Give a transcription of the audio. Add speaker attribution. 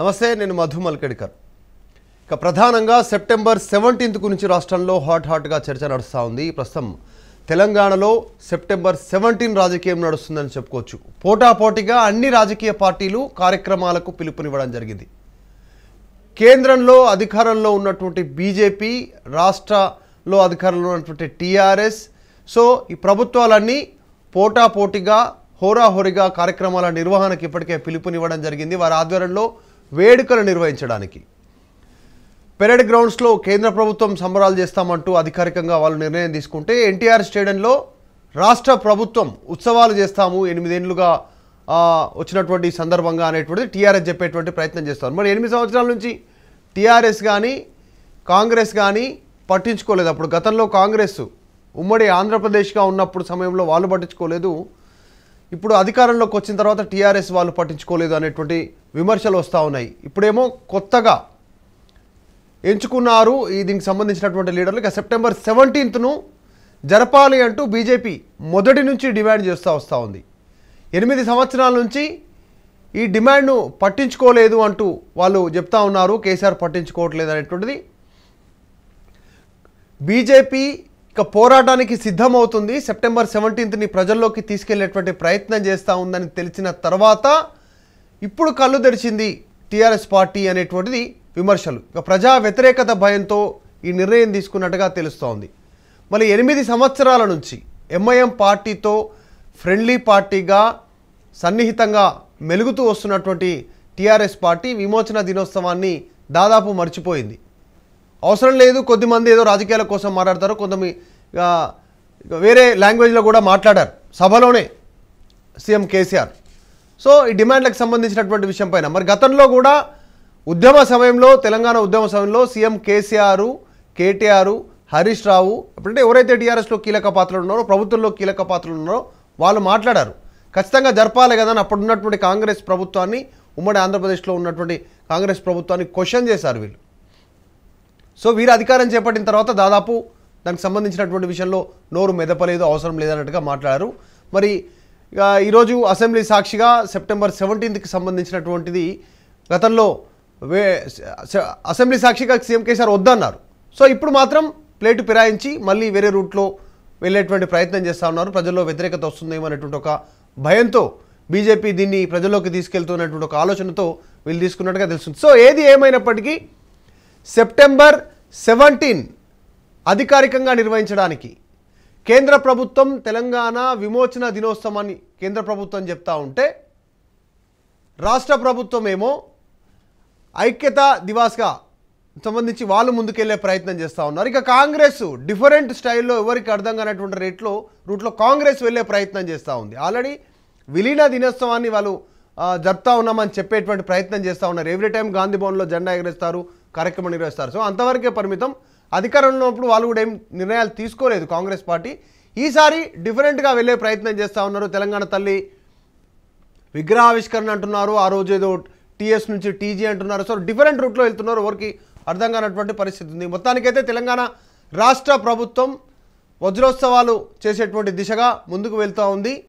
Speaker 1: నమస్తే నేను మధు మల్కడికర్ ఇక ప్రధానంగా సెప్టెంబర్ సెవెంటీన్త్ గురించి రాష్ట్రంలో హాట్ హాట్గా చర్చ నడుస్తూ ఉంది ప్రస్తుతం తెలంగాణలో సెప్టెంబర్ సెవెంటీన్ రాజకీయం నడుస్తుందని చెప్పుకోవచ్చు పోటాపోటీగా అన్ని రాజకీయ పార్టీలు కార్యక్రమాలకు పిలుపునివ్వడం జరిగింది కేంద్రంలో అధికారంలో ఉన్నటువంటి బీజేపీ రాష్ట్రలో అధికారంలో ఉన్నటువంటి టీఆర్ఎస్ సో ఈ ప్రభుత్వాలన్నీ పోటాపోటీగా హోరాహోరీగా కార్యక్రమాల నిర్వహణకు ఇప్పటికే పిలుపునివ్వడం జరిగింది వారి ఆధ్వర్యంలో వేడుకలు నిర్వహించడానికి పెరడ్ గ్రౌండ్స్లో కేంద్ర ప్రభుత్వం సంబరాలు చేస్తామంటూ అధికారికంగా వాళ్ళు నిర్ణయం తీసుకుంటే ఎన్టీఆర్ స్టేడియంలో రాష్ట్ర ప్రభుత్వం ఉత్సవాలు చేస్తాము ఎనిమిదేళ్ళుగా వచ్చినటువంటి సందర్భంగా అనేటువంటిది టీఆర్ఎస్ చెప్పేటువంటి ప్రయత్నం చేస్తారు మరి ఎనిమిది సంవత్సరాల నుంచి టీఆర్ఎస్ కానీ కాంగ్రెస్ కానీ పట్టించుకోలేదు అప్పుడు గతంలో కాంగ్రెస్ ఉమ్మడి ఆంధ్రప్రదేశ్గా ఉన్నప్పుడు సమయంలో వాళ్ళు పట్టించుకోలేదు ఇప్పుడు అధికారంలోకి వచ్చిన తర్వాత టీఆర్ఎస్ వాళ్ళు పట్టించుకోలేదు అనేటువంటి విమర్శలు వస్తూ ఉన్నాయి ఇప్పుడేమో కొత్తగా ఎంచుకున్నారు ఈ దీనికి సంబంధించినటువంటి లీడర్లు ఇక సెప్టెంబర్ సెవెంటీన్త్ను జరపాలి అంటూ బీజేపీ మొదటి నుంచి డిమాండ్ చేస్తూ వస్తూ ఉంది ఎనిమిది సంవత్సరాల నుంచి ఈ డిమాండ్ను పట్టించుకోలేదు అంటూ వాళ్ళు చెప్తా ఉన్నారు కేసీఆర్ పట్టించుకోవట్లేదు అనేటువంటిది బీజేపీ ఇక పోరాటానికి సిద్ధమవుతుంది సెప్టెంబర్ సెవెంటీన్త్ని ప్రజల్లోకి తీసుకెళ్లేటువంటి ప్రయత్నం చేస్తూ ఉందని తెలిసిన తర్వాత ఇప్పుడు కళ్ళు తెరిచింది టీఆర్ఎస్ పార్టీ అనేటువంటిది విమర్శలు ఇక ప్రజా వ్యతిరేకత భయంతో ఈ నిర్ణయం తీసుకున్నట్టుగా తెలుస్తోంది మళ్ళీ ఎనిమిది సంవత్సరాల నుంచి ఎంఐఎం పార్టీతో ఫ్రెండ్లీ పార్టీగా సన్నిహితంగా మెలుగుతూ వస్తున్నటువంటి టీఆర్ఎస్ పార్టీ విమోచన దినోత్సవాన్ని దాదాపు మర్చిపోయింది అవసరం లేదు కొద్దిమంది ఏదో రాజకీయాల కోసం మాట్లాడతారు కొంతమంది వేరే లాంగ్వేజ్లో కూడా మాట్లాడారు సభలోనే సీఎం కేసీఆర్ సో ఈ డిమాండ్లకు సంబంధించినటువంటి విషయంపైన మరి గతంలో కూడా ఉద్యమ సమయంలో తెలంగాణ ఉద్యమ సమయంలో సీఎం కేసీఆర్ కేటీఆర్ హరీష్ రావు ఎప్పుడంటే ఎవరైతే టీఆర్ఎస్లో కీలక పాత్రలు ఉన్నారో ప్రభుత్వంలో కీలక పాత్రలు ఉన్నారో వాళ్ళు మాట్లాడారు ఖచ్చితంగా జరపాలి కదా అని అప్పుడు ఉన్నటువంటి కాంగ్రెస్ ప్రభుత్వాన్ని ఉమ్మడి ఆంధ్రప్రదేశ్లో ఉన్నటువంటి కాంగ్రెస్ ప్రభుత్వాన్ని క్వశ్చన్ చేశారు వీళ్ళు సో వీరు అధికారం చేపట్టిన తర్వాత దాదాపు దానికి సంబంధించినటువంటి విషయంలో నోరు మెదపలేదు అవసరం లేదన్నట్టుగా మాట్లాడారు మరి ఇక ఈరోజు అసెంబ్లీ సాక్షిగా సెప్టెంబర్ సెవెంటీన్త్కి సంబంధించినటువంటిది గతంలో వే అసెంబ్లీ సాక్షిగా సీఎం కేసీఆర్ వద్దన్నారు సో ఇప్పుడు మాత్రం ప్లేటు పిరాయించి మళ్ళీ వేరే రూట్లో వెళ్ళేటువంటి ప్రయత్నం చేస్తూ ఉన్నారు ప్రజల్లో వ్యతిరేకత వస్తుందేమో ఒక భయంతో బీజేపీ దీన్ని ప్రజల్లోకి తీసుకెళ్తున్నటువంటి ఒక ఆలోచనతో వీళ్ళు తీసుకున్నట్టుగా తెలుస్తుంది సో ఏది ఏమైనప్పటికీ సెప్టెంబర్ సెవెంటీన్ అధికారికంగా నిర్వహించడానికి కేంద్ర ప్రభుత్వం తెలంగాణ విమోచన దినోత్సవం అని కేంద్ర ప్రభుత్వం చెప్తా ఉంటే రాష్ట్ర ప్రభుత్వం ఏమో ఐక్యతా దివాస్గా సంబంధించి వాళ్ళు ముందుకెళ్లే ప్రయత్నం చేస్తూ ఉన్నారు ఇక కాంగ్రెస్ డిఫరెంట్ స్టైల్లో ఎవరికి అర్థం కానటువంటి రేట్లో రూట్లో కాంగ్రెస్ వెళ్ళే ప్రయత్నం చేస్తూ ఉంది ఆల్రెడీ విలీన దినోత్సవాన్ని వాళ్ళు జరుపుతా ఉన్నామని చెప్పేటువంటి ప్రయత్నం చేస్తూ ఉన్నారు ఎవ్రీ టైం గాంధీభవన్లో జెండా ఎగరేస్తారు కార్యక్రమం నిర్వహిస్తారు సో అంతవరకే పరిమితం అధికారంలో ఉన్నప్పుడు వాళ్ళు కూడా ఏం నిర్ణయాలు తీసుకోలేదు కాంగ్రెస్ పార్టీ ఈసారి డిఫరెంట్గా వెళ్ళే ప్రయత్నం చేస్తూ ఉన్నారు తెలంగాణ తల్లి విగ్రహావిష్కరణ అంటున్నారు ఆ రోజు ఏదో టీఎస్ నుంచి టీజీ అంటున్నారు సో డిఫరెంట్ రూట్లో వెళ్తున్నారు ఎవరికి అర్థం కానటువంటి పరిస్థితి ఉంది మొత్తానికైతే తెలంగాణ రాష్ట్ర ప్రభుత్వం వజ్రోత్సవాలు చేసేటువంటి దిశగా ముందుకు వెళ్తూ ఉంది